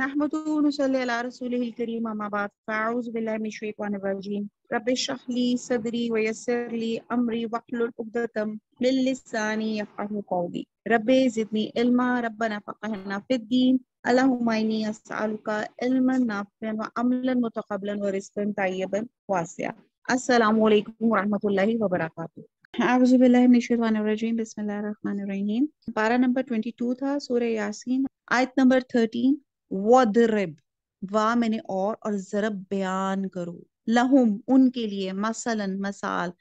نحمده ونصلي على رسوله الكريم أما بعد فأعوذ بالله من الشيطان الرجيم رب اشرح لي صدري ويسر لي أمري واحلل عقدة من لساني يفقهوا قولي رب زدني علما ربنا فقهنا في الدين اللهم إني أسألك علما نافعا وعملا متقبلا ورزقا طيبا واسعا السلام عليكم ورحمة الله وبركاته أعوذ بالله من الشيطان الرجيم بسم الله الرحمن الرحيم بارا نمبر 22 تھا سورة ياسين आयत نمبر 13 वरब वाह मैंने और और जरब बयान करो लहुम उनके लिए मसलन मसाल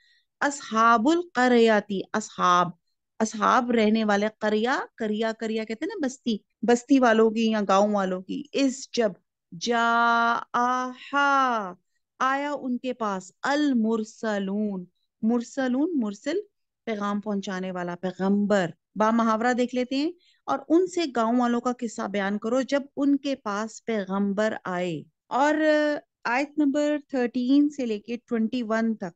असहाबुल करयाती असहाब असहाब रहने वाले करिया करिया करिया कहते हैं ना बस्ती बस्ती वालों की या गांव वालों की इस जब जा आया उनके पास अल मुरसलून मुरसलून मुरसल पैगाम पहुंचाने वाला पैगंबर बा मुहावरा देख लेते हैं और उनसे गांव वालों का किस्सा बयान करो जब उनके पास पैगंबर आए और आयत नंबर थर्टीन से लेके ट्वेंटी वन तक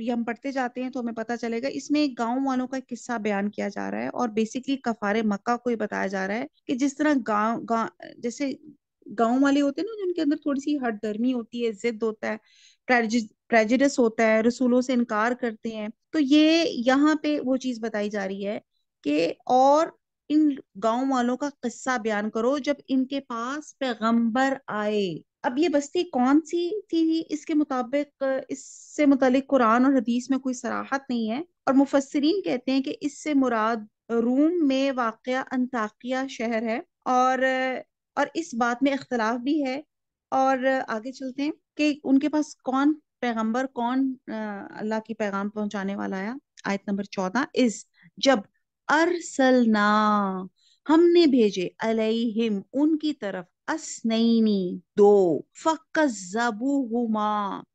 ये हम पढ़ते जाते हैं तो हमें पता चलेगा इसमें गांव वालों का किस्सा बयान किया जा रहा है और बेसिकली कफारे मक्का को ही बताया जा रहा है कि जिस तरह गांव गा, जैसे गांव वाले होते हैं ना जिनके अंदर थोड़ी सी हट दर्मी होती है जिद होता है प्रेजिडस होता है रसूलों से इनकार करते हैं तो ये यहाँ पे वो चीज बताई जा रही है कि और इन गांव वालों का किस्सा बयान करो जब इनके पास पैगंबर आए अब ये बस्ती कौन सी थी इसके मुताबिक इससे मुतालिक कुरान और हदीस में कोई सराहत नहीं है और मुफसरीन कहते हैं कि इससे मुराद रूम में वाक़ अंताकिया शहर है और और इस बात में इख्तलाफ भी है और आगे चलते हैं कि उनके पास कौन पैगंबर कौन अल्लाह की पैगाम पहुंचाने वाला आया आयत नंबर चौदह इस जब अरसलना हमने भेजे अलैहिम उनकी तरफ असनैनी दो फकजबुहुमा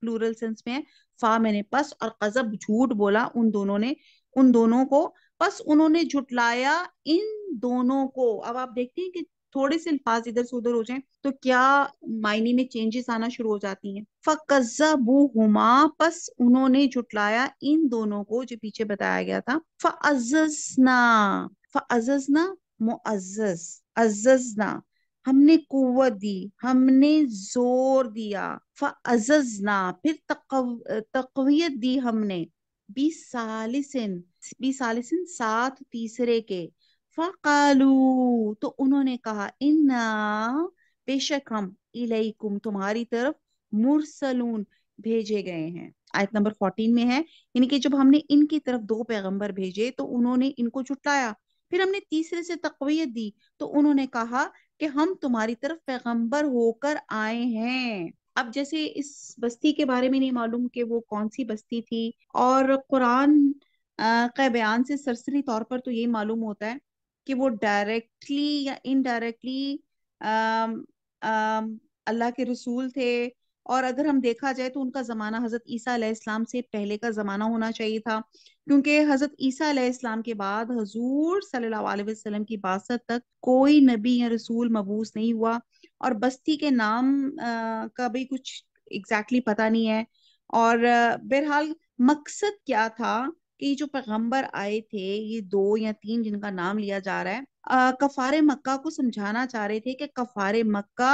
प्लूरल सेंस में है फा मैंने पस और कजब झूठ बोला उन दोनों ने उन दोनों को बस उन्होंने झुटलाया इन दोनों को अब आप देखते हैं कि थोड़े से अल्फाज इधर से उधर हो जाए तो क्या मायने में चेंजेस आना शुरू हो जाती है फकजबू हुमा बस उन्होंने जुटलाया इन दोनों को जो पीछे बताया गया था फजना फजना मुआज अजना हमने कुत दी हमने जोर दिया फजना फिर तकवियत दी हमने बीस बीस बीसालिसिन सात तीसरे के फ़कालू तो उन्होंने कहा इन्ना बेशक हम इलेकुम तुम्हारी तरफ मुरसलून भेजे गए हैं आयत नंबर फोर्टीन में है यानी कि जब हमने इनकी तरफ दो पैगंबर भेजे तो उन्होंने इनको जुटाया फिर हमने तीसरे से तकवीत दी तो उन्होंने कहा कि हम तुम्हारी तरफ पैगंबर होकर आए हैं अब जैसे इस बस्ती के बारे में नहीं मालूम कि वो कौन सी बस्ती थी और कुरान का बयान से सरसरी तौर पर तो ये मालूम होता है कि वो डायरेक्टली या इनडायरेक्टली अल्लाह के रसूल थे और अगर हम देखा जाए तो उनका ज़माना हज़रत ईसा इस्लाम से पहले का ज़माना होना चाहिए था क्योंकि हज़रत ईसा इस्लाम के बाद हजूर सल्लल्लाहु अलैहि वसल्लम की बासत तक कोई नबी या रसूल मबूस नहीं हुआ और बस्ती के नाम आ, का भी कुछ एग्जैक्टली exactly पता नहीं है और बहरहाल मकसद क्या था कि जो पैगंबर आए थे ये दो या तीन जिनका नाम लिया जा रहा है आ, कफारे मक्का को समझाना चाह रहे थे कि कफारे मक्का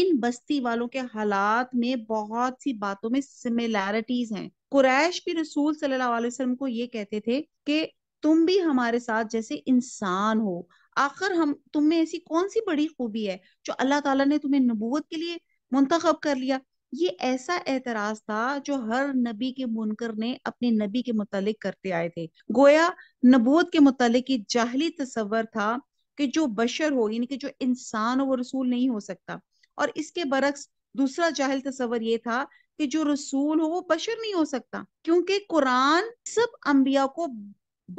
इन बस्ती वालों के हालात में बहुत सी बातों में सिमिलैरिटीज हैं कुरैश भी रसूल सल्लल्लाहु अलैहि वसल्लम को ये कहते थे कि तुम भी हमारे साथ जैसे इंसान हो आखिर हम तुम में ऐसी कौन सी बड़ी खूबी है जो अल्लाह ताला ने तुम्हें नबूवत के लिए मुंतखब कर लिया ये ऐसा एतराज था जो हर नबी के मुनकर ने अपने नबी के मुतालिक करते आए थे गोया नबूत के मुतालिक ये जाहली तस्वर था कि जो बशर हो यानी कि जो इंसान हो वो रसूल नहीं हो सकता और इसके बरक्स दूसरा जाहिल तस्वर ये था कि जो रसूल हो वो बशर नहीं हो सकता क्योंकि कुरान सब अंबिया को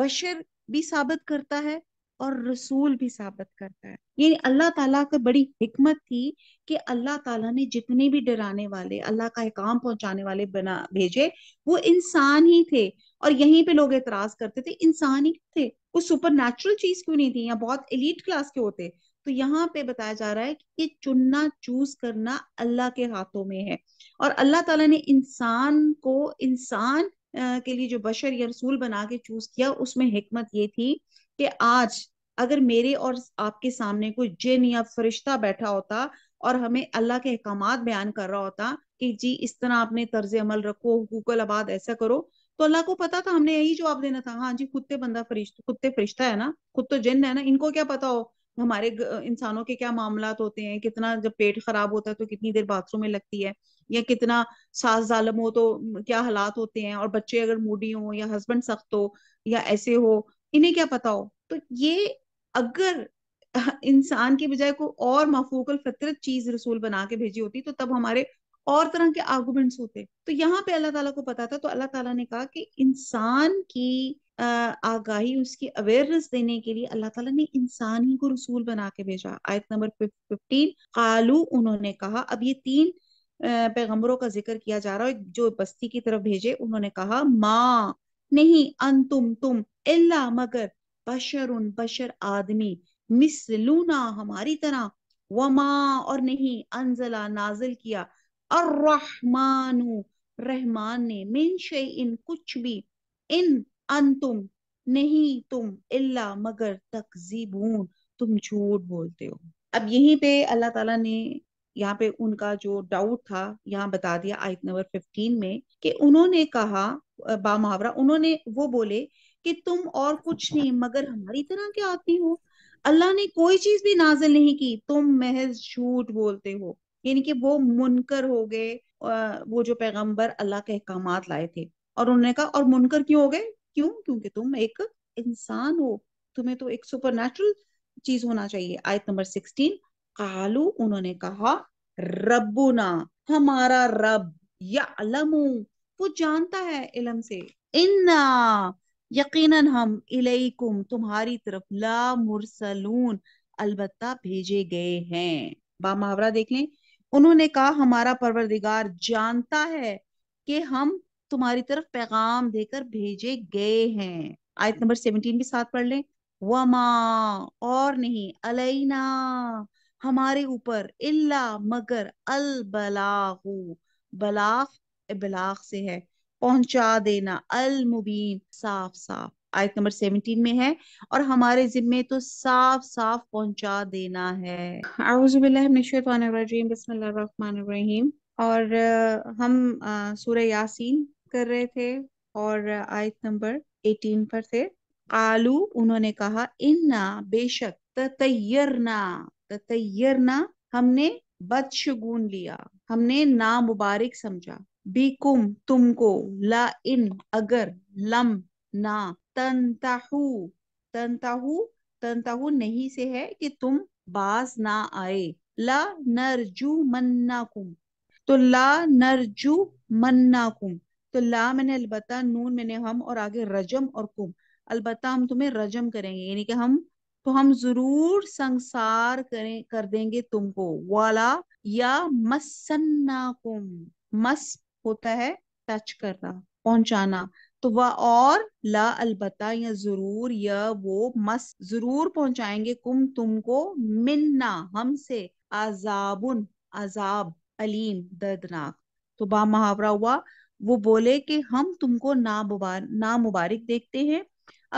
बशर भी साबित करता है और रसूल भी साबित करता है ये अल्लाह ताला का बड़ी हिकमत थी कि अल्लाह ताला ने जितने भी डराने वाले अल्लाह का काम पहुंचाने वाले बना भेजे वो इंसान ही थे और यहीं पे लोग एतराज करते थे इंसान ही थे वो सुपर नेचुरल चीज क्यों नहीं थी या बहुत एलिट क्लास के होते तो यहाँ पे बताया जा रहा है कि ये चुनना चूज करना अल्लाह के हाथों में है और अल्लाह ताला ने इंसान को इंसान के लिए जो बशर या रसूल बना के चूज किया उसमें हिकमत ये थी कि आज अगर मेरे और आपके सामने कोई जिन या फरिश्ता बैठा होता और हमें अल्लाह के अहकाम बयान कर रहा होता कि जी इस तरह आपने तर्ज अमल रखो गूगल आबाद ऐसा करो तो अल्लाह को पता था हमने यही जवाब देना था हाँ जी खुद बंदा फरिश्ता खुद फरिश्ता है ना खुद तो जिन है ना इनको क्या पता हो हमारे इंसानों के क्या मामला होते हैं कितना जब पेट खराब होता है तो कितनी देर बाथरूम में लगती है या कितना सास जालम हो तो क्या हालात होते हैं और बच्चे अगर मूडी हो या हस्बैंड सख्त हो या ऐसे हो इन्हें क्या पता हो तो ये अगर इंसान के बजाय को और माफूकल फितरत चीज रसूल बना के भेजी होती तो तब हमारे और तरह के आर्गूमेंट्स होते तो यहाँ पे अल्लाह ताला को पता था तो अल्लाह ताला ने कहा कि इंसान की आगाही उसकी अवेयरनेस देने के लिए अल्लाह ताला ने इंसान ही को रसूल बना के भेजा आयत नंबर फिफ्टीन कालू उन्होंने कहा अब ये तीन पैगम्बरों का जिक्र किया जा रहा है जो बस्ती की तरफ भेजे उन्होंने कहा माँ नहीं अन तुम तुम इल्ला मगर बशर उन बशर आदमी मिसलूना हमारी तरह वमा और नहीं अंजला नाजिल किया और रहमानु रहमान ने मिन शे इन कुछ भी इन अंतुम नहीं तुम इल्ला मगर तकजीबून तुम झूठ बोलते हो अब यहीं पे अल्लाह ताला ने यहाँ पे उनका जो डाउट था यहाँ बता दिया आयत नंबर 15 में कि उन्होंने कहा बा मुहावरा उन्होंने वो बोले कि तुम और कुछ नहीं मगर हमारी तरह के आदमी हो अल्लाह ने कोई चीज भी नाजिल नहीं की तुम महज झूठ बोलते हो यानी कि वो मुनकर हो गए वो जो पैगंबर अल्लाह के अहकाम लाए थे और उन्होंने कहा और मुनकर क्यों हो गए क्यों क्योंकि तुम एक इंसान हो तुम्हें तो एक सुपर चीज होना चाहिए आयत नंबर सिक्सटीन कालू उन्होंने कहा रबुना हमारा रब या अलमू वो जानता है इलम से इन्ना यकीनन हम इलेकुम तुम्हारी तरफ ला मुरसलून अलबत्ता भेजे गए हैं बा मुहावरा देख लें उन्होंने कहा हमारा परवरदिगार जानता है कि हम तुम्हारी तरफ पैगाम देकर भेजे गए हैं आयत नंबर सेवनटीन भी साथ पढ़ लें वमा और नहीं अलैना हमारे ऊपर इल्ला मगर अल बलागू बलाग से है पहुंचा देना अल मुबीन साफ साफ आयत नंबर सेवनटीन में है और हमारे जिम्मे तो साफ साफ पहुंचा देना है बसमीम और हम सूर्य यासीन कर रहे थे और आयत नंबर एटीन पर थे आलू उन्होंने कहा इन्ना बेशक ततयरना ततयरना हमने बदशगुन लिया हमने नामुबारक समझा बीकुम तुमको ला इन अगर लम ना तंताहू तंताहू तंताहू नहीं से है कि तुम बाज ना आए ला नरजू मन्ना कुम तो ला नरजू मन्ना कुम तो ला मैंने अलबत्ता नून मैंने हम और आगे रजम और कुम अलबत्ता हम तुम्हें रजम करेंगे यानी कि हम तो हम जरूर संसार करें कर देंगे तुमको वाला या मसन्ना कुम मस होता है टच करना पहुंचाना तो वह और ला अलबत्ता या जरूर या वो मस जरूर पहुंचाएंगे कुम तुमको मिन्ना हमसे आजाबुन आजाब अलीम दर्दनाक तो बा मुहावरा हुआ वो बोले कि हम तुमको ना मुबार ना मुबारक देखते हैं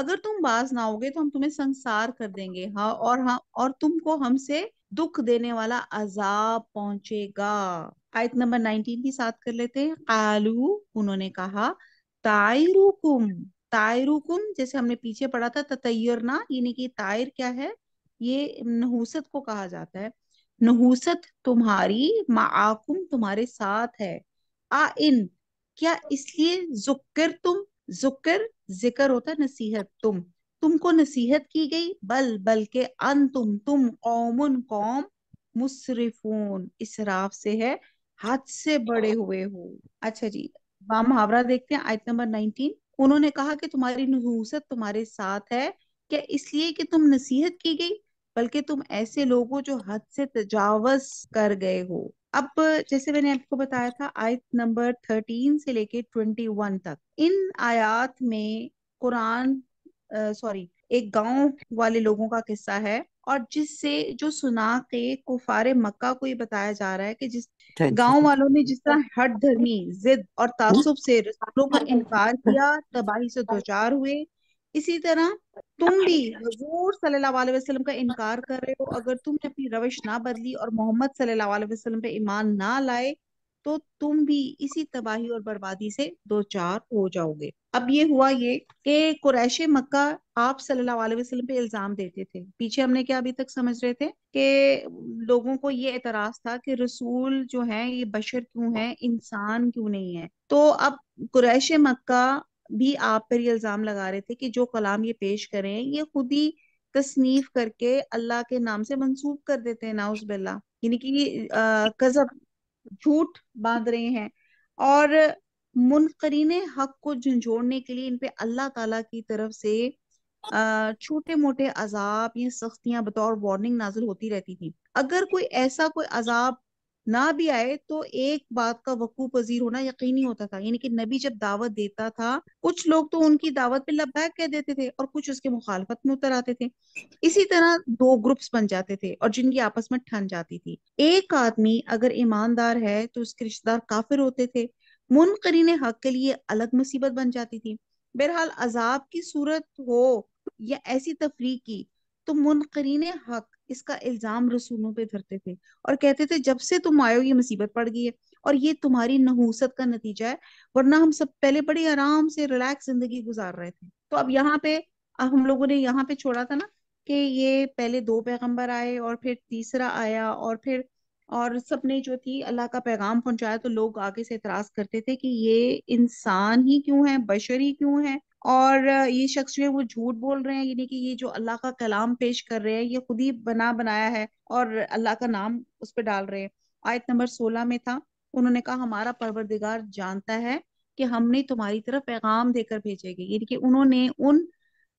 अगर तुम बाज ना होगे तो हम तुम्हें संसार कर देंगे हाँ और हाँ और तुमको हमसे दुख देने वाला अजाब पहुंचेगा आयत नंबर नाइनटीन भी साथ कर लेते हैं कालू उन्होंने कहा तायरुकुम तायरुकुम जैसे हमने पीछे पढ़ा था ना यानी कि तायर क्या है ये नहुसत को कहा जाता है नहुसत तुम्हारी माकुम तुम्हारे साथ है आ इन क्या इसलिए जुक्र तुम जुक्र जिक्र होता है नसीहत तुम तुमको नसीहत की गई बल बल्कि अन तुम तुम कौमुन कौम मुसरफून इसराफ से है हाथ से बड़े हुए हो अच्छा जी मुहावरा देखते हैं आयत नंबर नाइनटीन उन्होंने कहा कि तुम्हारी नहूसत तुम्हारे साथ है क्या इसलिए कि तुम नसीहत की गई बल्कि तुम ऐसे लोगों जो हद से तजावज कर गए हो अब जैसे मैंने आपको बताया था आयत नंबर थर्टीन से लेके ट्वेंटी वन तक इन आयात में कुरान सॉरी एक गांव वाले लोगों का किस्सा है और जिससे जो सुना के कुफारे मक्का को ये बताया जा रहा है कि जिस गांव वालों ने जिस तरह हट धर्मी जिद और तासुब से रसूलों का हाँ। इनकार किया तबाही से दोचार हुए इसी तरह तुम भी हजूर सल्लल्लाहु अलैहि वसल्लम का इनकार कर रहे हो अगर तुमने अपनी रविश ना बदली और मोहम्मद सल्लल्लाहु अलैहि वसल्लम पे ईमान ना लाए तो तुम भी इसी तबाही और बर्बादी से दो चार हो जाओगे अब ये हुआ ये कि कुरैश मक्का आप सल्लल्लाहु अलैहि वसल्लम पे इल्जाम देते थे पीछे हमने क्या अभी तक समझ रहे थे कि लोगों को ये एतराज था कि रसूल जो है ये बशर क्यों है इंसान क्यों नहीं है तो अब कुरैश मक्का भी आप पर ये इल्जाम लगा रहे थे कि जो कलाम ये पेश करें ये खुद ही तसनीफ करके अल्लाह के नाम से मंसूब कर देते हैं नाउस बिल्ला यानी कि कजब झूठ बांध रहे हैं और मुनकरीन हक को झंझोड़ने के लिए इन पे अल्लाह ताला की तरफ से छोटे मोटे अजाब या सख्तियां बतौर वार्निंग नाजिल होती रहती थी अगर कोई ऐसा कोई अजाब ना भी आए तो एक बात का वकू पजीर होना यकीनी होता था यानी कि नबी जब दावत देता था कुछ लोग तो उनकी दावत पे लबैक कह देते थे और कुछ उसके मुखालफत में उतर आते थे इसी तरह दो ग्रुप्स बन जाते थे और जिनकी आपस में ठन जाती थी एक आदमी अगर ईमानदार है तो उसके रिश्तेदार काफिर होते थे मुनकरीन हक के लिए अलग मुसीबत बन जाती थी बहरहाल अजाब की सूरत हो या ऐसी तफरी की तो मुनकरीन हक इसका इल्जाम रसूलों पे धरते थे और कहते थे जब से तुम आयो ये मुसीबत पड़ गई है और ये तुम्हारी नहूसत का नतीजा है वरना हम सब पहले बड़े आराम से रिलैक्स जिंदगी गुजार रहे थे तो अब यहाँ पे अब हम लोगों ने यहाँ पे छोड़ा था ना कि ये पहले दो पैगंबर आए और फिर तीसरा आया और फिर और सबने जो थी अल्लाह का पैगाम पहुंचाया तो लोग आगे से एतराज करते थे कि ये इंसान ही क्यों है बशर ही क्यों है और ये शख्स जो है वो झूठ बोल रहे हैं यानी कि ये जो अल्लाह का कलाम पेश कर रहे हैं ये खुद ही बना बनाया है और अल्लाह का नाम उस पर डाल रहे हैं आयत नंबर सोलह में था उन्होंने कहा हमारा परवरदिगार जानता है कि हमने तुम्हारी तरफ पैगाम देकर भेजेंगे यानी कि उन्होंने उन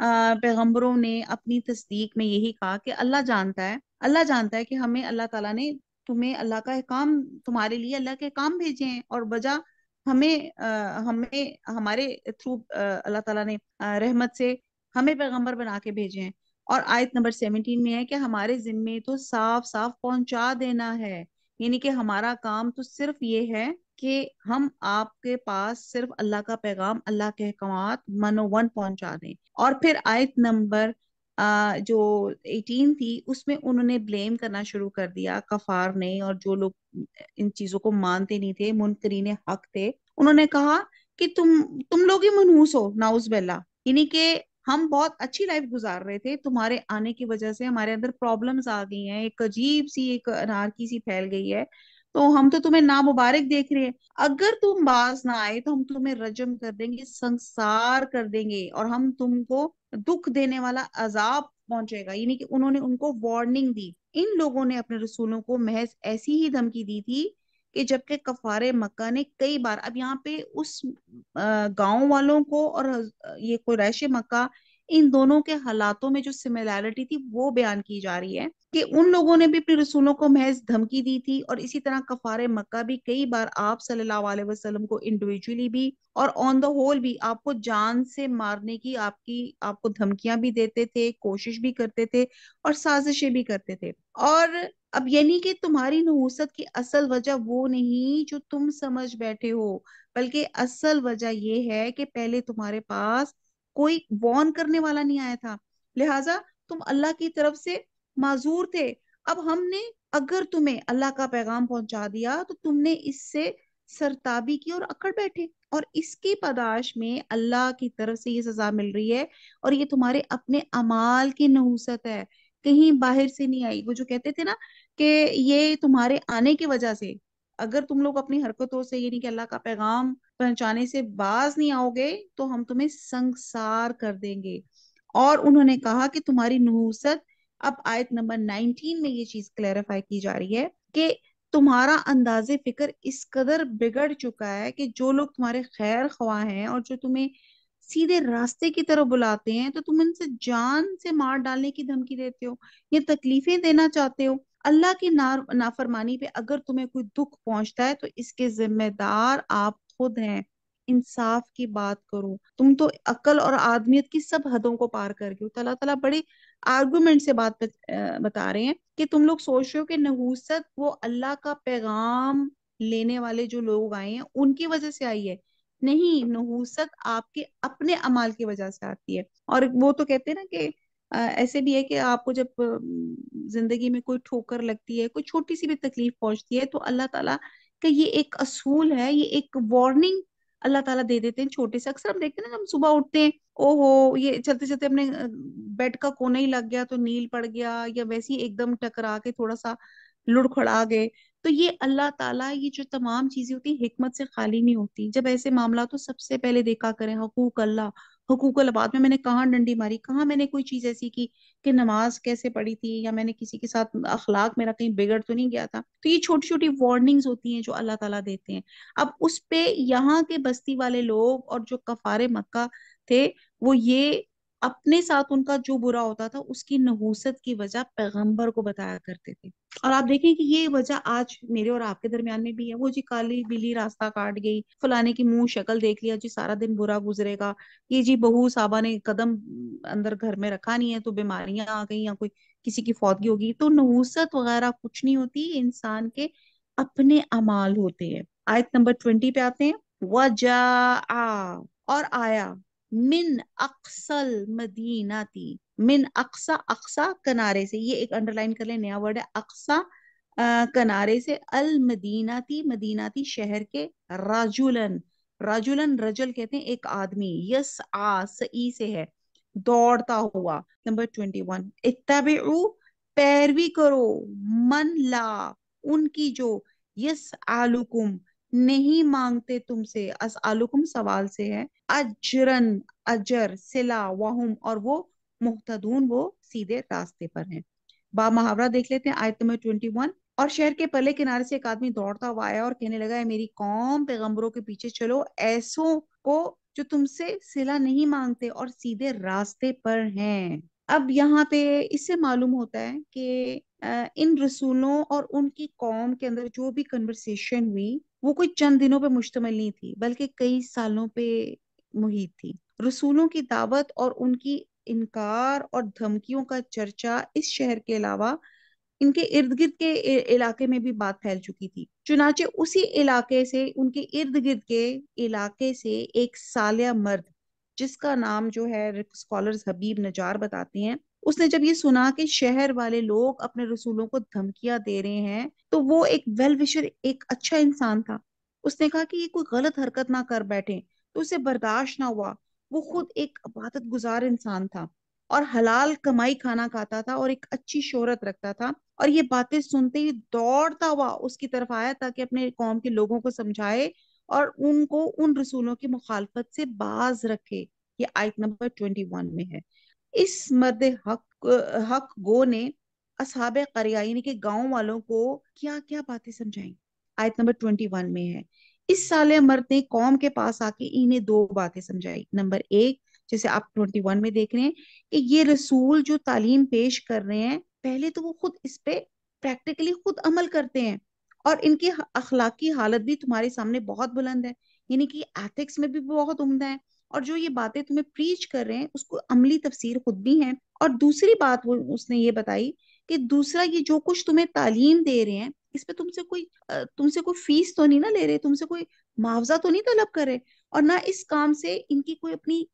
पैगम्बरों ने अपनी तस्दीक में यही कहा कि अल्लाह जानता है अल्लाह जानता है कि हमें अल्लाह ताला ने तुम्हें अल्लाह का काम तुम्हारे लिए अल्लाह के काम भेजे हैं और वजह हमें आ, हमें हमारे थ्रू अल्लाह ताला ने रहमत से हमें पैगंबर बना के भेजे हैं और आयत नंबर सेवनटीन में है कि हमारे जिम्मे तो साफ साफ पहुंचा देना है यानी कि हमारा काम तो सिर्फ ये है कि हम आपके पास सिर्फ अल्लाह का पैगाम अल्लाह के अहकाम मनोवन पहुंचा दें और फिर आयत नंबर जो 18 थी उसमें उन्होंने ब्लेम करना शुरू कर दिया कफार ने और जो लोग इन चीजों को मानते नहीं थे मुनकरीन हक थे उन्होंने कहा कि तुम तुम लोग ही मनहूस हो नाउज बेला यानी कि हम बहुत अच्छी लाइफ गुजार रहे थे तुम्हारे आने की वजह से हमारे अंदर प्रॉब्लम्स आ गई हैं एक अजीब सी एक अनारकी सी फैल गई है तो हम तो तुम्हें ना मुबारक देख रहे हैं अगर तुम बाज ना आए तो हम तुम्हें रजम कर देंगे संसार कर देंगे और हम तुमको दुख देने वाला अजाब पहुंचेगा यानी कि उन्होंने उनको वार्निंग दी इन लोगों ने अपने रसूलों को महज ऐसी ही धमकी दी थी कि जबकि कफारे मक्का ने कई बार अब यहाँ पे उस गांव वालों को और ये कुरैश मक्का इन दोनों के हालातों में जो सिमिलैरिटी थी वो बयान की जा रही है कि उन लोगों ने भी अपने रसूलों को महज धमकी दी थी और इसी तरह कफारे मक्का भी कई बार आप सल्लल्लाहु अलैहि वसल्लम को इंडिविजुअली भी और ऑन द होल भी आपको जान से मारने की आपकी आपको धमकियां भी देते थे कोशिश भी करते थे और साजिशें भी करते थे और अब यानी कि तुम्हारी नहूसत की असल वजह वो नहीं जो तुम समझ बैठे हो बल्कि असल वजह यह है कि पहले तुम्हारे पास कोई वॉर्न करने वाला नहीं आया था लिहाजा तुम अल्लाह की तरफ से माजूर थे अब हमने अगर तुम्हें अल्लाह का पैगाम पहुंचा दिया तो तुमने इससे सरताबी की और अकड़ बैठे और इसकी पदाश में अल्लाह की तरफ से ये सजा मिल रही है और ये तुम्हारे अपने अमाल की नहूसत है कहीं बाहर से नहीं आई वो जो कहते थे ना कि ये तुम्हारे आने की वजह से अगर तुम लोग अपनी हरकतों से यानी कि अल्लाह का पैगाम पहुंचाने से बाज नहीं आओगे तो हम तुम्हें संसार कर देंगे और उन्होंने कहा कि तुम्हारी नहूसत अब आयत नंबर 19 में ये चीज क्लैरिफाई की जा रही है कि तुम्हारा अंदाजे फिक्र इस कदर बिगड़ चुका है कि जो लोग तुम्हारे खैर ख्वाह हैं और जो तुम्हें सीधे रास्ते की तरफ बुलाते हैं तो तुम इनसे जान से मार डालने की धमकी देते हो ये तकलीफें देना चाहते हो अल्लाह की ना नाफरमानी पे अगर तुम्हें कोई दुख पहुंचता है तो इसके जिम्मेदार आप खुद हैं इंसाफ की बात करो तुम तो अकल और आदमियत की सब हदों को पार कर हो तला तला बड़े आर्गुमेंट से बात बता रहे हैं कि तुम लोग सोच रहे हो कि नहूसत वो अल्लाह का पैगाम लेने वाले जो लोग आए हैं उनकी वजह से आई है नहीं नहूसत आपके अपने अमाल की वजह से आती है और वो तो कहते हैं ना कि ऐसे भी है कि आपको जब जिंदगी में कोई ठोकर लगती है कोई छोटी सी भी तकलीफ पहुंचती है तो अल्लाह ताला कि ये एक असूल है ये एक वार्निंग अल्लाह ताला दे देते हैं छोटे से अक्सर हम देखते हैं ना हम सुबह उठते हैं ओहो ये चलते चलते अपने बेड का कोना ही लग गया तो नील पड़ गया या वैसे ही एकदम टकरा के थोड़ा सा लुड़खड़ा गए तो ये अल्लाह ताला ये जो तमाम चीजें होती है हिकमत से खाली नहीं होती जब ऐसे मामला तो सबसे पहले देखा करें हकूक अल्लाह हुकूक आबाद में मैंने कहाँ डंडी मारी कहाँ मैंने कोई चीज ऐसी की कि नमाज कैसे पढ़ी थी या मैंने किसी के साथ अखलाक मेरा कहीं बिगड़ तो नहीं गया था तो ये छोटी छोटी वार्निंग्स होती हैं जो अल्लाह ताला देते हैं अब उस पे यहाँ के बस्ती वाले लोग और जो कफारे मक्का थे वो ये अपने साथ उनका जो बुरा होता था उसकी नहूसत की वजह पैगंबर को बताया करते थे और आप देखें कि ये वजह आज मेरे और आपके दरमियान में भी है वो जी काली बिली रास्ता काट गई फलाने की मुंह शक्ल देख लिया जी सारा दिन बुरा गुजरेगा ये जी बहू साहबा ने कदम अंदर घर में रखा नहीं है तो बीमारियां आ गई या कोई किसी की फौतगी होगी तो नहूसत वगैरह कुछ नहीं होती इंसान के अपने अमाल होते हैं आयत नंबर ट्वेंटी पे आते हैं वजा और आया मिन अक्सल मदीनाती मिन अक्सा अक्सा किनारे से ये एक अंडरलाइन कर ले नया वर्ड है अक्सा किनारे से अल मदीनाती मदीनाती शहर के राजुलन राजुलन रजल कहते हैं एक आदमी यस आ सई से है दौड़ता हुआ नंबर ट्वेंटी वन इतना पैरवी करो मन ला उनकी जो यस आलुकुम नहीं मांगते तुमसे आलुकुम सवाल से है अजरन अजर सिला वाहुम और वो मुहतदून वो सीधे रास्ते पर हैं बा मुहावरा देख लेते हैं आयत नंबर ट्वेंटी वन और शहर के पहले किनारे से एक आदमी दौड़ता हुआ आया और कहने लगा है मेरी कौम पैगम्बरों के पीछे चलो ऐसों को जो तुमसे सिला नहीं मांगते और सीधे रास्ते पर हैं अब यहाँ पे इससे मालूम होता है कि इन रसूलों और उनकी कौम के अंदर जो भी कन्वर्सेशन हुई वो कोई चंद दिनों पर मुश्तमल नहीं थी बल्कि कई सालों पे मुहित थी रसूलों की दावत और उनकी इनकार और धमकियों का चर्चा इस शहर के अलावा इनके इर्द गिर्द के इलाके में भी बात फैल चुकी थी चुनाचे उसी इलाके से उनके इर्द गिर्द के इलाके से एक सालिया मर्द जिसका नाम जो है स्कॉलर्स हबीब नजार बताते हैं उसने जब ये सुना कि शहर वाले लोग अपने रसूलों को धमकियां दे रहे हैं तो वो एक वेल विशर एक अच्छा इंसान था उसने कहा कि ये कोई गलत हरकत ना कर बैठे तो उसे बर्दाश्त ना हुआ वो खुद एक अबादत गुजार इंसान था और हलाल कमाई खाना खाता था और एक अच्छी शोहरत रखता था और ये बातें सुनते ही दौड़ता हुआ उसकी तरफ आया ताकि अपने कौम के लोगों को समझाए और उनको उन रसूलों की मुखालफत से बाज रखे ये आयत नंबर ट्वेंटी वन में है इस मर्द हक हक गो ने असहाब करिया यानी कि गांव वालों को क्या क्या बातें समझाई आयत नंबर ट्वेंटी वन में है इस साल मर्द ने कौम के पास आके इन्हें दो बातें समझाई नंबर एक जैसे आप ट्वेंटी वन में देख रहे हैं कि ये रसूल जो तालीम पेश कर रहे हैं पहले तो वो खुद इस पे प्रैक्टिकली खुद अमल करते हैं और इनकी अखलाकी हालत भी तुम्हारे सामने बहुत बुलंद है यानी कि एथिक्स में भी बहुत उमदा है और जो ये बातें तुम्हें प्रीच कर रहे हैं उसको अमली तफसीर खुद भी है और दूसरी बात वो उसने ये बताई कि दूसरा ये जो कुछ तुम्हें तालीम दे रहे हैं इस पे तुमसे कोई तुमसे कोई फीस तो नहीं ना ले रहे तुमसे कोई मुआवजा तो नहीं तलब कर रहे और ना इस काम से इनकी कोई अपनी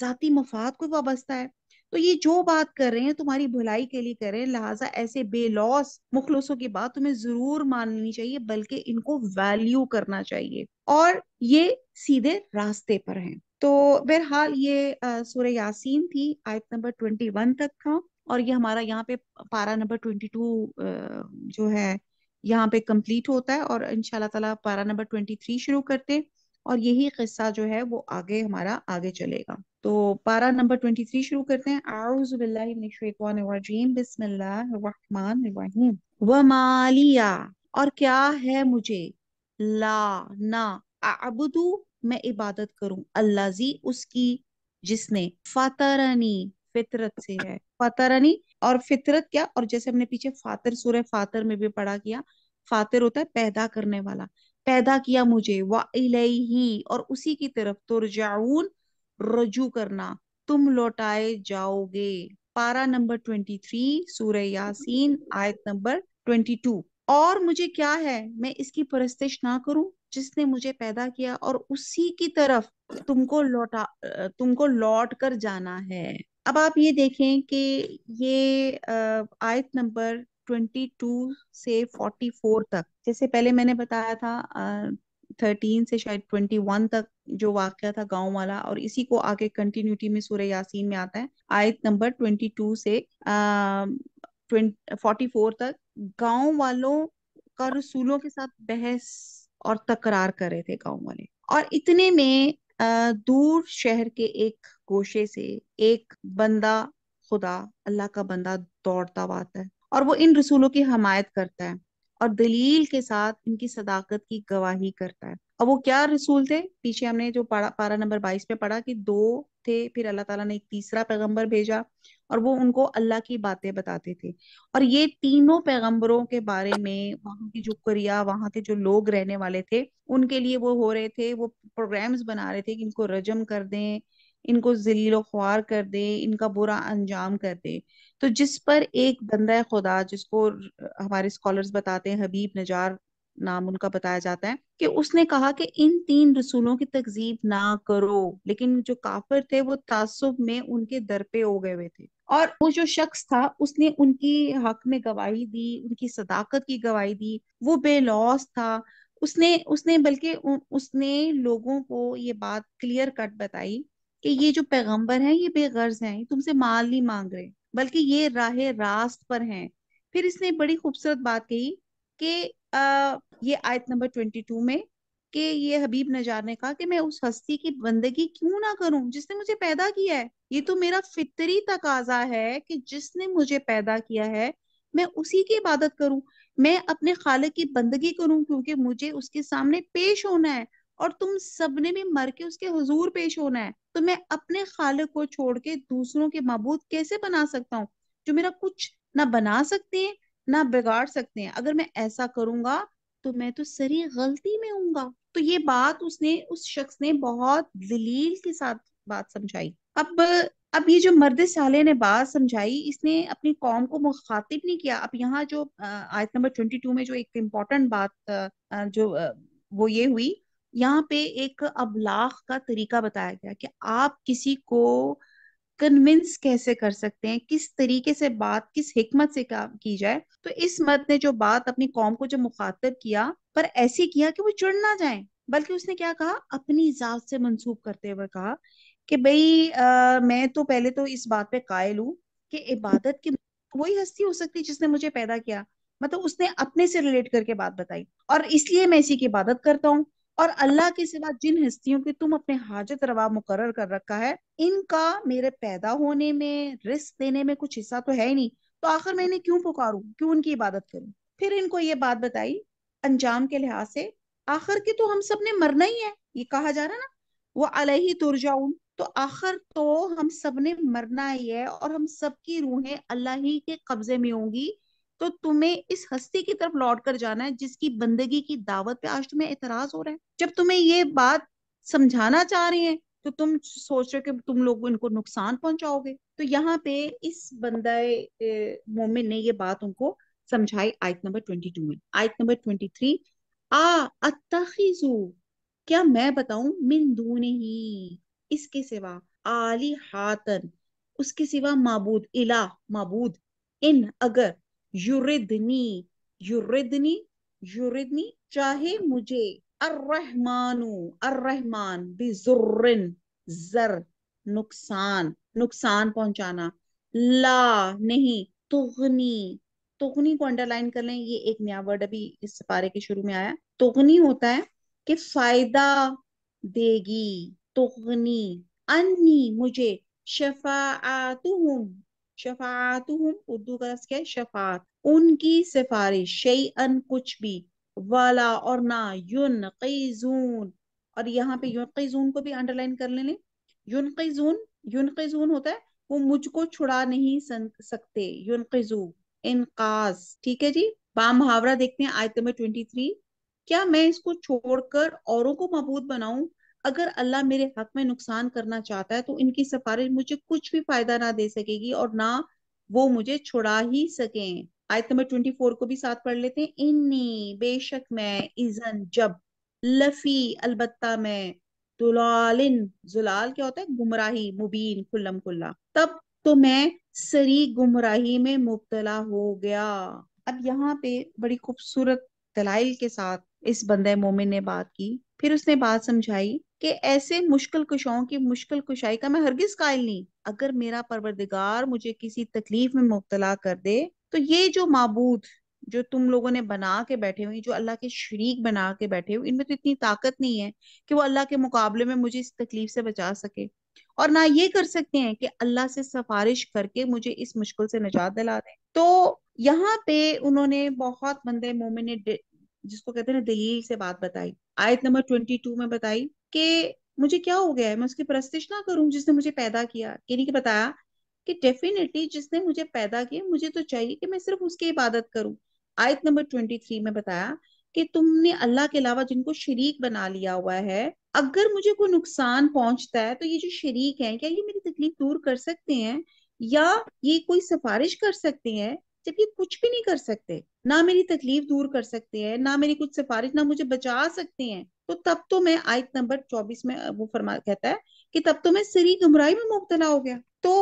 जाती मफाद कोई वाबस्ता है तो ये जो बात कर रहे हैं तुम्हारी भलाई के लिए कर रहे हैं लिहाजा ऐसे बेलॉस मुखलसों की बात तुम्हें जरूर माननी चाहिए बल्कि इनको वैल्यू करना चाहिए और ये सीधे रास्ते पर हैं तो बहरहाल ये सूर्य यासीन थी आयत नंबर ट्वेंटी वन तक का और ये हमारा यहाँ पे पारा नंबर ट्वेंटी टू जो है यहाँ पे कंप्लीट होता है और इनशाला पारा नंबर ट्वेंटी थ्री शुरू करते हैं और यही किस्सा जो है वो आगे हमारा आगे चलेगा तो पारा नंबर ट्वेंटी थ्री शुरू करते हैं वमालिया और क्या है मुझे ला ना अबू मैं इबादत करूं अल्लाह जी उसकी जिसने फातरनी फितरत से है फातरनी और फितरत क्या और जैसे हमने पीछे फातर सूर्य फातर में भी पढ़ा किया फातर होता है पैदा करने वाला पैदा किया मुझे व ही और उसी की तरफ तुरजाउन रजू करना तुम लौटाए जाओगे पारा नंबर ट्वेंटी थ्री सूर यासीन आयत नंबर ट्वेंटी टू और मुझे क्या है मैं इसकी परस्तिश ना करूं जिसने मुझे पैदा किया और उसी की तरफ तुमको लौटा तुमको लौट कर जाना है अब आप ये देखें कि ये आयत नंबर 22 से 44 तक जैसे पहले मैंने बताया था थर्टीन से शायद ट्वेंटी वन तक जो वाक्य था गांव वाला और इसी को आगे कंटिन्यूटी में सूर्य यासीन में आता है आयत नंबर ट्वेंटी टू से फोर्टी फोर तक गांव वालों का रसूलों के साथ बहस और तकरार कर रहे थे गांव वाले और इतने में आ, दूर शहर के एक गोशे से एक बंदा खुदा अल्लाह का बंदा दौड़ता हुआ आता है और वो इन रसूलों की हमायत करता है और दलील के साथ इनकी सदाकत की गवाही करता है अब वो क्या रसूल थे पीछे हमने जो पारा, पारा नंबर बाईस पे पढ़ा कि दो थे फिर अल्लाह ताला ने एक तीसरा पैगंबर भेजा और वो उनको अल्लाह की बातें बताते थे और ये तीनों पैगंबरों के बारे में वहां की जो क्रिया वहां के जो लोग रहने वाले थे उनके लिए वो हो रहे थे वो प्रोग्राम्स बना रहे थे कि इनको रजम कर दें इनको जलील ख्वार कर दे इनका बुरा अंजाम कर दे तो जिस पर एक बंदा खुदा जिसको हमारे स्कॉलर्स बताते हैं हबीब नजार नाम उनका बताया जाता है कि उसने कहा कि इन तीन रसूलों की तकजीब ना करो लेकिन जो काफिर थे वो तासुब में उनके दर पे हो गए हुए थे और वो जो शख्स था उसने उनकी हक में गवाही दी उनकी सदाकत की गवाही दी वो बेलॉस था उसने उसने बल्कि उसने लोगों को ये बात क्लियर कट बताई कि ये जो पैगंबर हैं ये बेगर्ज हैं तुमसे माल नहीं मांग रहे बल्कि ये राह रास्त पर हैं फिर इसने बड़ी खूबसूरत बात कही कि ये आयत नंबर ट्वेंटी टू में कि ये हबीब नजार ने कहा कि मैं उस हस्ती की बंदगी क्यों ना करूं जिसने मुझे पैदा किया है ये तो मेरा फितरी तकाजा है कि जिसने मुझे पैदा किया है मैं उसी की इबादत करूं मैं अपने खाले की बंदगी करूं क्योंकि मुझे उसके सामने पेश होना है और तुम सबने भी मर के उसके हजूर पेश होना है तो मैं अपने खालक को छोड़ के दूसरों के मबूद कैसे बना सकता हूँ जो मेरा कुछ ना बना सकते हैं ना बिगाड़ सकते हैं अगर मैं ऐसा करूंगा तो मैं तो सरी गलती में हूंगा तो ये बात उसने उस शख्स ने बहुत दलील के साथ बात समझाई अब अब ये जो मर्द साले ने बात समझाई इसने अपनी कौम को मुखातिब नहीं किया अब यहाँ जो आयत नंबर ट्वेंटी टू में जो एक इम्पोर्टेंट बात जो वो ये हुई यहाँ पे एक अबलाख का तरीका बताया गया कि आप किसी को कन्विंस कैसे कर सकते हैं किस तरीके से बात किस हिकमत से की जाए तो इस मर्द ने जो बात अपनी कौम को जो मुखातब किया पर ऐसे किया कि वो चिड़ ना जाए बल्कि उसने क्या कहा अपनी जात से मंसूब करते हुए कहा कि भाई मैं तो पहले तो इस बात पे कायल हूँ कि इबादत की वही हस्ती हो सकती जिसने मुझे पैदा किया मतलब उसने अपने से रिलेट करके बात बताई और इसलिए मैं इसी की इबादत करता हूँ और अल्लाह के सिवा जिन हस्तियों की तुम अपने हाजत रवा मुकर कर रखा है इनका मेरे पैदा होने में रिस्क देने में कुछ हिस्सा तो है ही नहीं तो आखिर मैं इन्हें क्यों पुकारू क्यों उनकी इबादत करूं फिर इनको ये बात बताई अंजाम के लिहाज से आखिर के तो हम सब ने मरना ही है ये कहा जा रहा है ना वो तुर तुरजाउन तो आखिर तो हम सब ने मरना ही है और हम सबकी रूहें अल्लाह ही के कब्जे में होंगी तो तुम्हें इस हस्ती की तरफ लौट कर जाना है जिसकी बंदगी की दावत पे आज तुम्हें एतराज हो रहा है जब तुम्हें ये बात समझाना चाह रहे हैं तो तुम सोच रहे हो कि तुम लोग इनको नुकसान पहुंचाओगे तो यहाँ पे इस बंदा मोमिन ने ये बात उनको समझाई आयत नंबर ट्वेंटी टू में आयत नंबर ट्वेंटी थ्री आ क्या मैं बताऊं मिन दून ही इसके सिवा आली हातन उसके सिवा माबूद इला माबूद इन अगर युरिदनी युरिदनी युरिदनी चाहे मुझे अर्रहमानु अर्रहमान बिजुर्रिन जर नुकसान नुकसान पहुंचाना ला नहीं तुगनी तुगनी को अंडरलाइन कर लें ये एक नया वर्ड अभी इस पारे के शुरू में आया तुगनी होता है कि फायदा देगी तुगनी अन्नी मुझे शफातुहुम शफातुम उर्दू का लफ्ज क्या है शफात उनकी सिफारिश शई अन कुछ भी वाला और ना युन कईजून और यहाँ पे युन कईजून को भी अंडरलाइन कर लेने युन कईजून युन कईजून होता है वो मुझको छुड़ा नहीं सकते युन कजू इनकास ठीक है जी बा मुहावरा देखते हैं आयत नंबर ट्वेंटी थ्री क्या मैं इसको छोड़कर औरों को मबूद बनाऊं अगर अल्लाह मेरे हक में नुकसान करना चाहता है तो इनकी सिफारिश मुझे कुछ भी फायदा ना दे सकेगी और ना वो मुझे छुड़ा ही सके आयत नंबर ट्वेंटी फोर को भी साथ पढ़ लेते हैं इन्नी बेशक मैं इजन जब लफी अलबत्ता मैं दुलालिन जुलाल क्या होता है गुमराही मुबीन खुल्लम खुल्ला तब तो मैं सरी गुमराही में मुबतला हो गया अब यहाँ पे बड़ी खूबसूरत दलाइल के साथ इस बंदे मोमिन ने बात की फिर उसने बात समझाई कि ऐसे मुश्किल कुशाओं की मुश्किल कुशाई का मैं हरगिज कायल नहीं अगर मेरा परवरदिगार मुझे किसी तकलीफ में मुबतला कर दे तो ये जो मबूद जो तुम लोगों ने बना के बैठे हुए जो अल्लाह के शरीक बना के बैठे हुए इनमें तो इतनी ताकत नहीं है कि वो अल्लाह के मुकाबले में मुझे इस तकलीफ से बचा सके और ना ये कर सकते हैं कि अल्लाह से सफारिश करके मुझे इस मुश्किल से निजात दिला दें तो यहाँ पे उन्होंने बहुत बंदे मोमिन ने जिसको कहते हैं दलील से बात बताई आयत नंबर ट्वेंटी टू में बताई कि मुझे क्या हो गया है मैं उसकी परस्तिश ना करूं जिसने मुझे पैदा किया यानी कि बताया कि डेफिनेटली जिसने मुझे पैदा किया मुझे तो चाहिए कि मैं सिर्फ उसकी इबादत करूं आयत नंबर ट्वेंटी थ्री में बताया कि तुमने अल्लाह के अलावा जिनको शरीक बना लिया हुआ है अगर मुझे कोई नुकसान पहुंचता है तो ये जो शरीक है क्या ये मेरी तकलीफ दूर कर सकते हैं या ये कोई सिफारिश कर सकते हैं जब ये कुछ भी नहीं कर सकते ना मेरी तकलीफ दूर कर सकते हैं ना मेरी कुछ सिफारिश ना मुझे बचा सकते हैं तो तब तो मैं आयत नंबर चौबीस में वो फरमा कहता है कि तब तो मैं सिरी गुमराई में मुबतला हो गया तो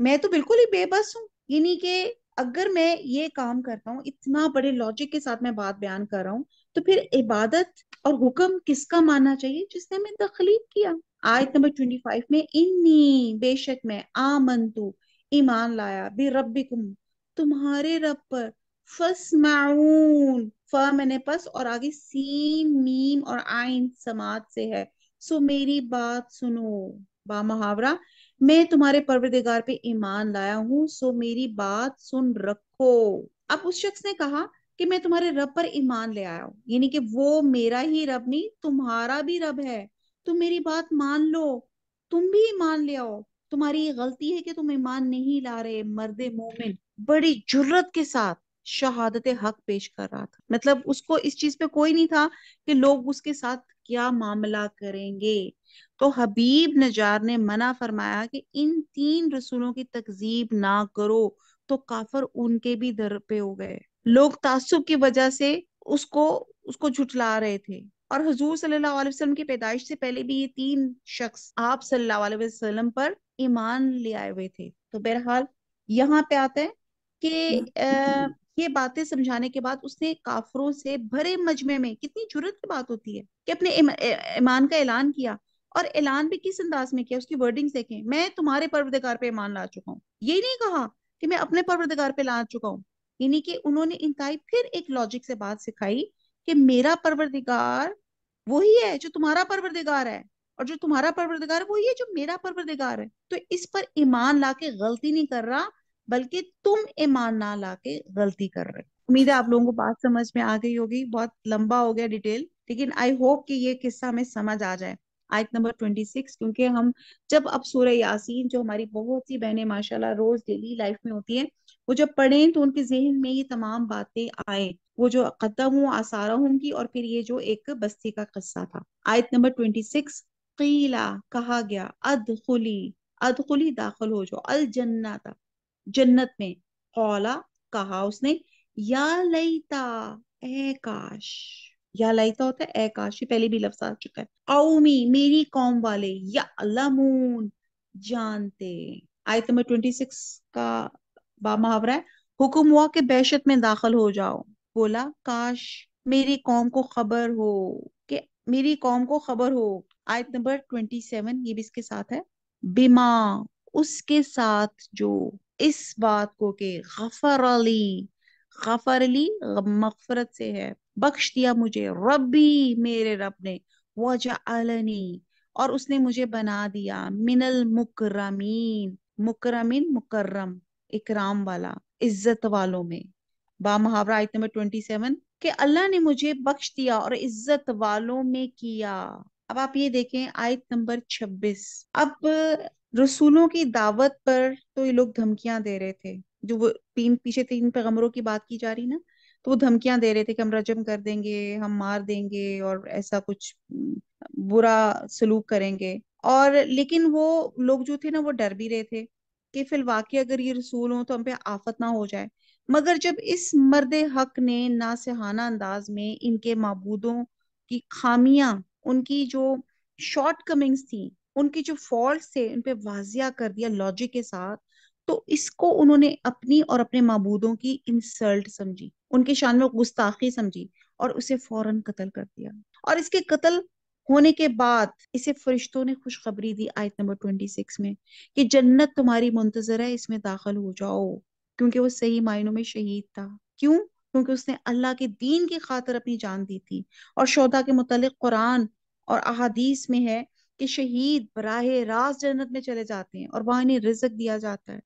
मैं तो बिल्कुल ही बेबस हूँ यानी कि अगर मैं ये काम करता हूँ इतना बड़े लॉजिक के साथ मैं बात बयान कर रहा हूँ तो फिर इबादत और हुक्म किसका मानना चाहिए जिसने मैं तखलीक किया आयत नंबर ट्वेंटी फाइव में इन्नी बेशक मैं आमंतु ईमान लाया बे रब्बिकुम तुम्हारे रब पर फसमाउन फ मैंने पस और आगे सीन मीम और आइन समाज से है सो मेरी बात सुनो बा मुहावरा मैं तुम्हारे परवरदिगार पे ईमान लाया हूँ सो मेरी बात सुन रखो अब उस शख्स ने कहा कि मैं तुम्हारे रब पर ईमान ले आया हूँ यानी कि वो मेरा ही रब नहीं तुम्हारा भी रब है तुम मेरी बात मान लो तुम भी ईमान ले आओ तुम्हारी ये गलती है कि तुम ईमान नहीं ला रहे मर्द मोमिन बड़ी जुर्रत के साथ शहादत हक पेश कर रहा था मतलब उसको इस चीज पे कोई नहीं था कि लोग उसके साथ क्या मामला करेंगे तो हबीब नजार ने मना फरमाया कि इन तीन रसूलों की तकजीब ना करो तो काफर उनके भी दर पे हो गए लोग तासुब की वजह से उसको उसको झुठला रहे थे और हजूर सल्लल्लाहु अलैहि वसल्लम की पैदाइश से पहले भी ये तीन शख्स आप सल्लल्लाहु अलैहि वसल्लम पर ईमान ले आए हुए थे तो बहरहाल यहाँ पे आते हैं कि हम्म। ये बातें समझाने के बाद उसने काफरों से भरे मजमे में कितनी जरूरत की बात होती है कि अपने ईमान का ऐलान किया और ऐलान भी किस अंदाज में किया उसकी वर्डिंग देखें मैं तुम्हारे परवरदगार पे ईमान ला चुका हूँ ये नहीं कहा कि मैं अपने परवरदगार पे ला चुका हूँ यानी कि उन्होंने इनकाई फिर एक लॉजिक से बात सिखाई कि मेरा परवरदिगार वही है जो तुम्हारा परवरदिगार है और जो तुम्हारा परवरदिगार है वही है जो मेरा परवरदिगार है तो इस पर ईमान ला के गलती नहीं कर रहा बल्कि तुम ईमान ना लाके गलती कर रहे उम्मीद है आप लोगों को बात समझ में आ गई होगी बहुत लंबा हो गया डिटेल लेकिन आई होप कि ये किस्सा हमें समझ आ जाए आयत नंबर ट्वेंटी सिक्स क्योंकि हम जब अब सूर्य यासीन जो हमारी बहुत सी बहनें माशाल्लाह रोज डेली लाइफ में होती है वो जब पढ़ें तो उनके जहन में ये तमाम बातें आए वो जो खत्म हूँ आसारा होंगी और फिर ये जो एक बस्ती का किस्सा था आयत नंबर ट्वेंटी सिक्स कीला कहा गया अदखुली अदखुली दाखिल हो जाओ अल जन्ना था जन्नत में कौला कहा उसने या लईता ए काश या लईता होता है ए काश ये पहले भी लफ्ज आ चुका है औमी मेरी कौम वाले या लमून जानते आयत नंबर ट्वेंटी सिक्स का मुहावरा है हुक्म हुआ कि बहशत में दाखिल हो जाओ बोला काश मेरी कौम को खबर हो कि मेरी कौम को खबर हो आयत नंबर ट्वेंटी सेवन ये भी इसके साथ है बिमा उसके साथ जो इस बात को कि गफर अली गफर अली मफरत से है बख्श दिया मुझे रबी मेरे रब ने वजअलनी और उसने मुझे बना दिया मिनल मुकरमीन मुकरमीन मुकर्रम इकराम वाला इज्जत वालों में बा मुहावरा आयत नंबर ट्वेंटी सेवन कि अल्लाह ने मुझे बख्श दिया और इज्जत वालों में किया अब आप ये देखें आयत नंबर छब्बीस अब रसूलों की दावत पर तो ये लोग धमकियां दे रहे थे जो वो तीन पीछे तीन पैगमरों की बात की जा रही ना तो वो धमकियां दे रहे थे कि हम रजम कर देंगे हम मार देंगे और ऐसा कुछ बुरा सलूक करेंगे और लेकिन वो लोग जो थे ना वो डर भी रहे थे कि वाकई अगर ये रसूल हो तो हम पे आफत ना हो जाए मगर जब इस मर्द हक ने नासहाना अंदाज में इनके मबूदों की खामियां उनकी जो शॉर्ट कमिंग्स थी उनकी जो फॉल्ट थे उन पे वाजिया कर दिया लॉजिक के साथ तो इसको उन्होंने अपनी और अपने मबूदों की इंसल्ट समझी उनके शान में गुस्ताखी समझी और उसे फौरन कत्ल कर दिया और इसके कत्ल होने के बाद इसे फरिश्तों ने खुशखबरी दी आयत नंबर ट्वेंटी सिक्स में कि जन्नत तुम्हारी मुंतजर है इसमें दाखिल हो जाओ क्योंकि वो सही मायनों में शहीद था क्यों क्योंकि उसने अल्लाह के दीन की खातर अपनी जान दी थी और शौदा के मुतल कुरान और अहादीस में है कि शहीद बराह रास जन्नत में चले जाते हैं और वहां इन्हें रिजक दिया जाता है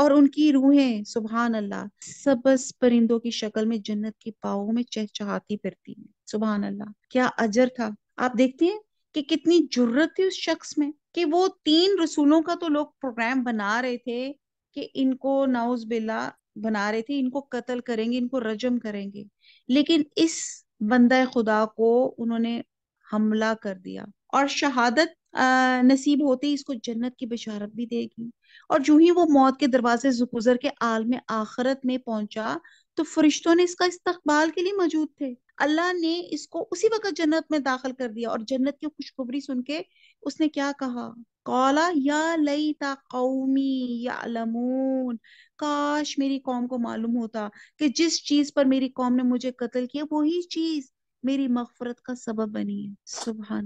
और उनकी रूहें सुबहान अल्लाह सबस परिंदों की शक्ल में जन्नत के पाओ में चहचहाती फिरती है सुबहान अल्लाह क्या अजर था आप देखते हैं कि कितनी जरूरत थी उस शख्स में कि वो तीन रसूलों का तो लोग प्रोग्राम बना रहे थे कि इनको नाउज बिल्ला बना रहे थे इनको कत्ल करेंगे इनको रजम करेंगे लेकिन इस बंदा खुदा को उन्होंने हमला कर दिया और शहादत नसीब होते ही इसको जन्नत की बिशारत भी देगी और जो ही वो मौत के दरवाजे गुजर के आलम आखरत में पहुंचा तो फरिश्तों ने इसका इस्तकबाल के लिए मौजूद थे अल्लाह ने इसको उसी वक्त जन्नत में दाखिल कर दिया और जन्नत की खुशखबरी सुन के उसने क्या कहा कौला या लई ता कौमी या लमून काश मेरी कौम को मालूम होता कि जिस चीज पर मेरी कौम ने मुझे कत्ल किया वही चीज मेरी मफफरत का सबब बनी है सुबह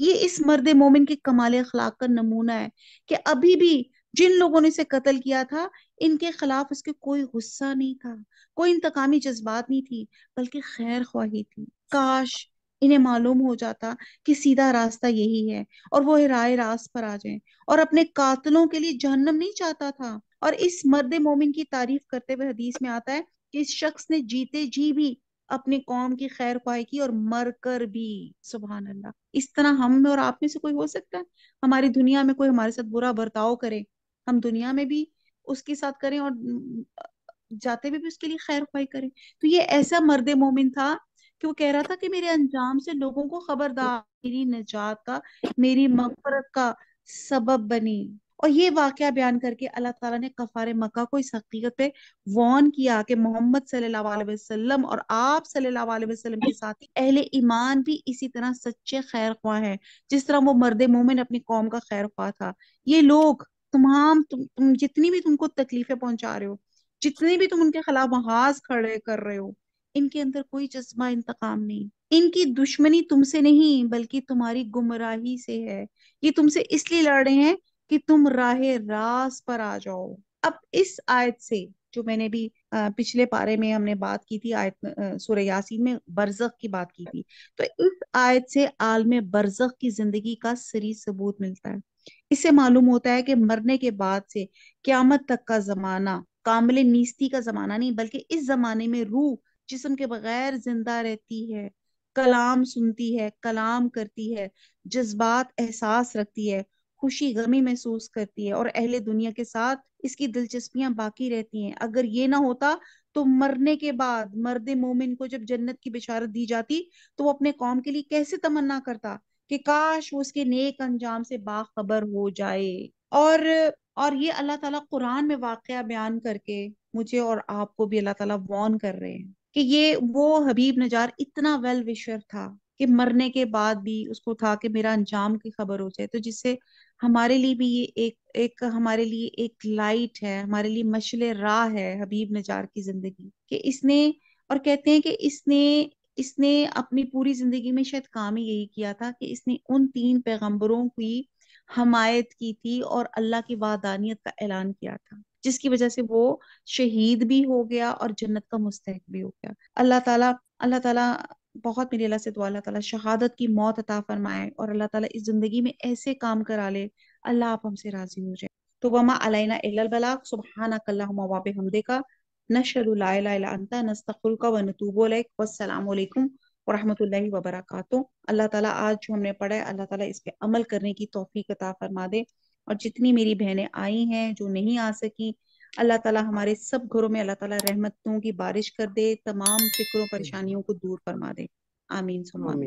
ये इस मर्द मोमिन के कमाल अखलाक का नमूना है कि अभी भी जिन लोगों ने इसे कत्ल किया था इनके खिलाफ उसके कोई गुस्सा नहीं था कोई इंतकामी जज्बात नहीं थी बल्कि खैर ख्वाही थी काश इन्हें मालूम हो जाता कि सीधा रास्ता यही है और वो राय रास्त पर आ जाए और अपने कातलों के लिए जहन्नम नहीं चाहता था और इस मर्द मोमिन की तारीफ करते हुए हदीस में आता है कि इस शख्स ने जीते जी भी अपने कौम की खैर ख्वाही की और मर कर भी सुबहान अल्लाह इस तरह हम में और आप में से कोई हो सकता है हमारी दुनिया में कोई हमारे साथ बुरा बर्ताव करे हम दुनिया में भी उसके साथ करें और जाते हुए भी, भी उसके लिए खैर ख्वाही करें तो ये ऐसा मर्द मोमिन था कि वो कह रहा था कि मेरे अंजाम से लोगों को खबरदार मेरी निजात का मेरी मफरत का सबब बने और ये वाक्य बयान करके अल्लाह ताला ने कफार मक्का को इस हकीकत पे वॉन किया कि मोहम्मद सल्लल्लाहु अलैहि वसल्लम और आप सल्लल्लाहु अलैहि वसल्लम के साथ ही अहले ईमान भी इसी तरह सच्चे खैर ख्वा हैं जिस तरह वो मर्द मोमिन अपनी कौम का खैर ख्वा था ये लोग तमाम तुम, तुम जितनी भी तुमको तकलीफें पहुंचा रहे हो जितनी भी तुम उनके खिलाफ महाज खड़े कर रहे हो इनके अंदर कोई जज्बा इंतकाम नहीं इनकी दुश्मनी तुमसे नहीं बल्कि तुम्हारी गुमराही से है ये तुमसे इसलिए लड़ रहे हैं कि तुम राह रास पर आ जाओ अब इस आयत से जो मैंने भी पिछले पारे में हमने बात की थी आयत सूर्य यासीन में बरजक की बात की थी तो इस आयत से आलम बरजक की जिंदगी का सरी सबूत मिलता है इससे मालूम होता है कि मरने के बाद से क्यामत तक का जमाना कामल नीस्ती का जमाना नहीं बल्कि इस जमाने में रूह जिसम के बगैर जिंदा रहती है कलाम सुनती है कलाम करती है जज्बात एहसास रखती है खुशी गमी महसूस करती है और अहले दुनिया के साथ इसकी दिलचस्पियां बाकी रहती हैं अगर ये ना होता तो मरने के बाद मर्द मोमिन को जब जन्नत की बिशारत दी जाती तो वो अपने कौम के लिए कैसे तमन्ना करता कि काश वो उसके नेक अंजाम से बाखबर हो जाए और और ये अल्लाह ताला कुरान में वाकया बयान करके मुझे और आपको भी अल्लाह ताला वॉर्न कर रहे हैं कि ये वो हबीब नजार इतना वेल विशर था कि मरने के बाद भी उसको था कि मेरा अंजाम की खबर हो जाए तो जिससे हमारे लिए भी ये एक एक हमारे लिए एक लाइट है हमारे लिए मशले राह है हबीब नजार की जिंदगी कि इसने और कहते हैं कि इसने इसने अपनी पूरी जिंदगी में शायद काम ही यही किया था कि इसने उन तीन पैगंबरों की हमायत की थी और अल्लाह की वादानियत का ऐलान किया था जिसकी वजह से वो शहीद भी हो गया और जन्नत का मुस्तक भी हो गया अल्लाह ताला अल्लाह ताला बहुत मेरी अल्लाह से दुआ अल्लाह ताला शहादत की मौत अता फरमाए और अल्लाह ताला इस ज़िंदगी में ऐसे काम करा ले अल्लाह आप हमसे राज़ी हो जाए तो वमा अलैना इल्लल सुबहानकल्लाहुम्मा व बिहमदिका नशहदु ला इलाहा इल्ला अंता नस्तगफिरुका व नतूबु इलैक वस्सलाम अलैकुम व रहमतुल्लाहि व बरकातहू अल्लाह ताला आज जो हमने पढ़ा है अल्लाह ताला इस पे अमल करने की तौफीक अता फरमा दे और जितनी मेरी बहनें आई हैं जो नहीं आ सकी अल्लाह ताला हमारे सब घरों में अल्लाह ताला रहमतों की बारिश कर दे तमाम फिक्रों परेशानियों को दूर फरमा दे आमीन सुमा